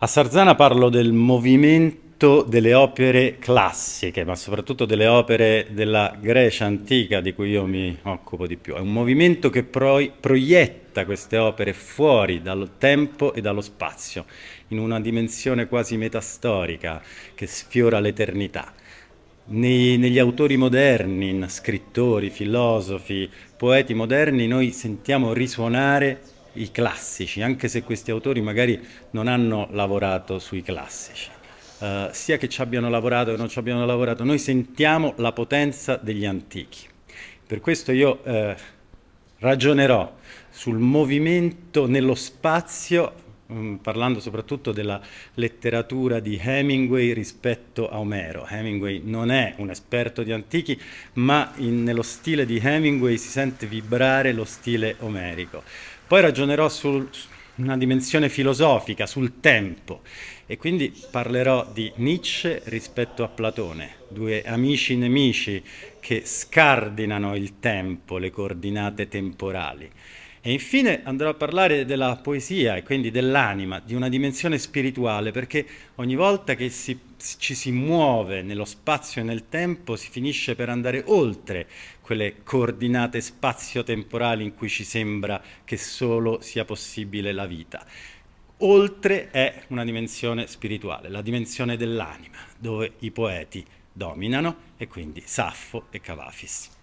A Sarzana parlo del movimento delle opere classiche, ma soprattutto delle opere della Grecia antica di cui io mi occupo di più. È un movimento che pro- proietta queste opere fuori dal tempo e dallo spazio, in una dimensione quasi metastorica che sfiora l'eternità. Nei, negli autori moderni, in scrittori, filosofi, poeti moderni, noi sentiamo risuonare i classici, anche se questi autori magari non hanno lavorato sui classici. Uh, sia che ci abbiano lavorato che non ci abbiano lavorato, noi sentiamo la potenza degli antichi. Per questo io eh, ragionerò sul movimento nello spazio Mm, parlando soprattutto della letteratura di Hemingway rispetto a Omero. Hemingway non è un esperto di antichi, ma in, nello stile di Hemingway si sente vibrare lo stile omerico. Poi ragionerò su una dimensione filosofica, sul tempo, e quindi parlerò di Nietzsche rispetto a Platone, due amici nemici che scardinano il tempo, le coordinate temporali. E infine andrò a parlare della poesia e quindi dell'anima, di una dimensione spirituale, perché ogni volta che si, ci si muove nello spazio e nel tempo si finisce per andare oltre quelle coordinate spazio-temporali in cui ci sembra che solo sia possibile la vita. Oltre è una dimensione spirituale, la dimensione dell'anima, dove i poeti dominano e quindi Saffo e Cavafis.